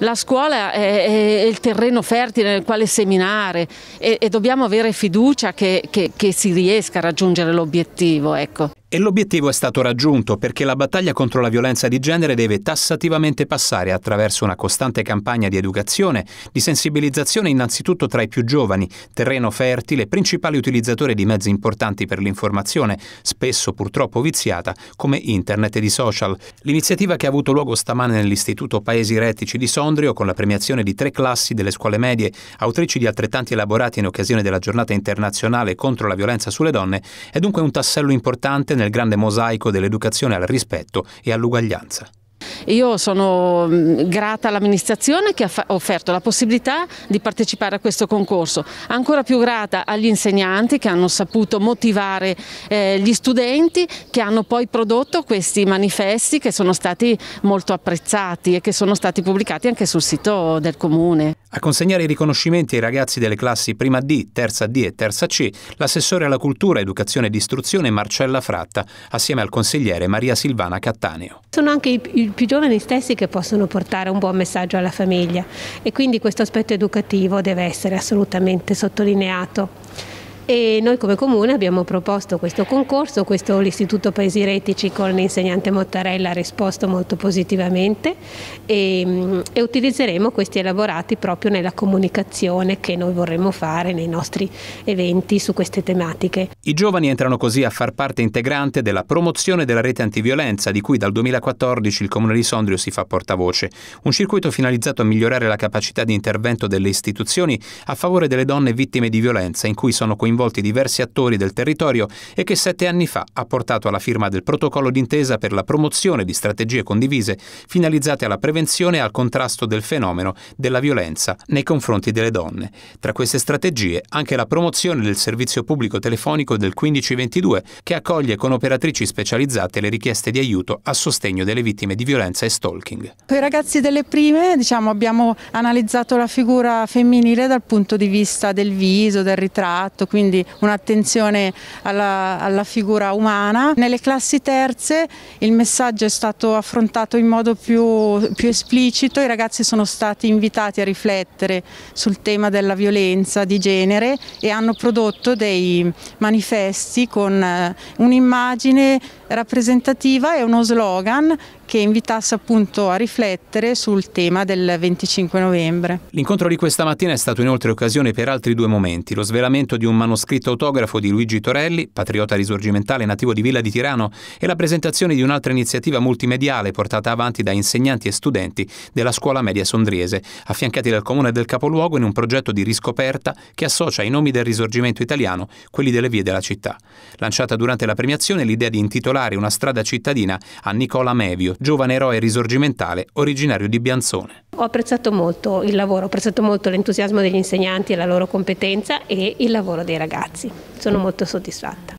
La scuola è, è, il terreno fertile nel quale seminare e, e dobbiamo avere fiducia che, che, che si riesca a raggiungere l'obiettivo. Ecco. E l'obiettivo è stato raggiunto perché la battaglia contro la violenza di genere deve tassativamente passare attraverso una costante campagna di educazione, di sensibilizzazione innanzitutto tra i più giovani, terreno fertile, principale utilizzatore di mezzi importanti per l'informazione, spesso purtroppo viziata, come internet e di social. L'iniziativa che ha avuto luogo stamane nell'Istituto Paesi Rettici di Sondrio con la premiazione di tre classi delle scuole medie, autrici di altrettanti elaborati in occasione della giornata internazionale contro la violenza sulle donne, è dunque un tassello importante nel grande mosaico dell'educazione al rispetto e all'uguaglianza. Io sono mm, grata all'amministrazione che ha offerto la possibilità di partecipare a questo concorso, ancora più grata agli insegnanti che hanno saputo motivare eh, gli studenti che hanno poi prodotto questi manifesti che sono stati molto apprezzati e che sono stati pubblicati anche sul sito del comune. A consegnare i riconoscimenti ai ragazzi delle classi prima D, terza D e terza C, l'assessore alla cultura, educazione e istruzione Marcella Fratta, assieme al consigliere Maria Silvana Cattaneo. Sono anche i più giovani stessi che possono portare un buon messaggio alla famiglia e quindi questo aspetto educativo deve essere assolutamente sottolineato e noi come comune abbiamo proposto questo concorso, questo l'Istituto Paesi Retici con l'insegnante Mottarella ha risposto molto positivamente e, mm, e utilizzeremo questi elaborati proprio nella comunicazione che noi vorremmo fare nei nostri eventi su queste tematiche. I giovani entrano così a far parte integrante della promozione della rete antiviolenza di cui dal 2014 il comune di Sondrio si fa portavoce, un circuito finalizzato a migliorare la capacità di intervento delle istituzioni a favore delle donne vittime di violenza in cui sono coinvolte coinvolti diversi attori del territorio e che sette anni fa ha portato alla firma del protocollo d'intesa per la promozione di strategie condivise finalizzate alla prevenzione e al contrasto del fenomeno della violenza nei confronti delle donne. Tra queste strategie anche la promozione del servizio pubblico telefonico del 1522 che accoglie con operatrici specializzate le richieste di aiuto a sostegno delle vittime di violenza e stalking. Per i ragazzi delle prime diciamo, abbiamo analizzato la figura femminile dal punto di vista del viso, del ritratto, quindi quindi un'attenzione alla, alla figura umana. Nelle classi terze il messaggio è stato affrontato in modo più, più esplicito, i ragazzi sono stati invitati a riflettere sul tema della violenza di genere e hanno prodotto dei manifesti con eh, un'immagine rappresentativa e uno slogan che invitasse appunto a riflettere sul tema del 25 novembre. L'incontro di questa mattina è stato inoltre occasione per altri due momenti, lo svelamento di un manoscritto autografo di Luigi Torelli, patriota risorgimentale nativo di Villa di Tirano, e la presentazione di un'altra iniziativa multimediale portata avanti da insegnanti e studenti della scuola media sondriese, affiancati dal comune del capoluogo in un progetto di riscoperta che associa i nomi del risorgimento italiano, quelli delle vie della città. Lanciata durante la premiazione l'idea di intitolare una strada cittadina a Nicola Mevio, giovane eroe risorgimentale originario di Bianzone. Ho apprezzato molto il lavoro, ho apprezzato molto l'entusiasmo degli insegnanti e la loro competenza e il lavoro dei ragazzi. Sono molto soddisfatta.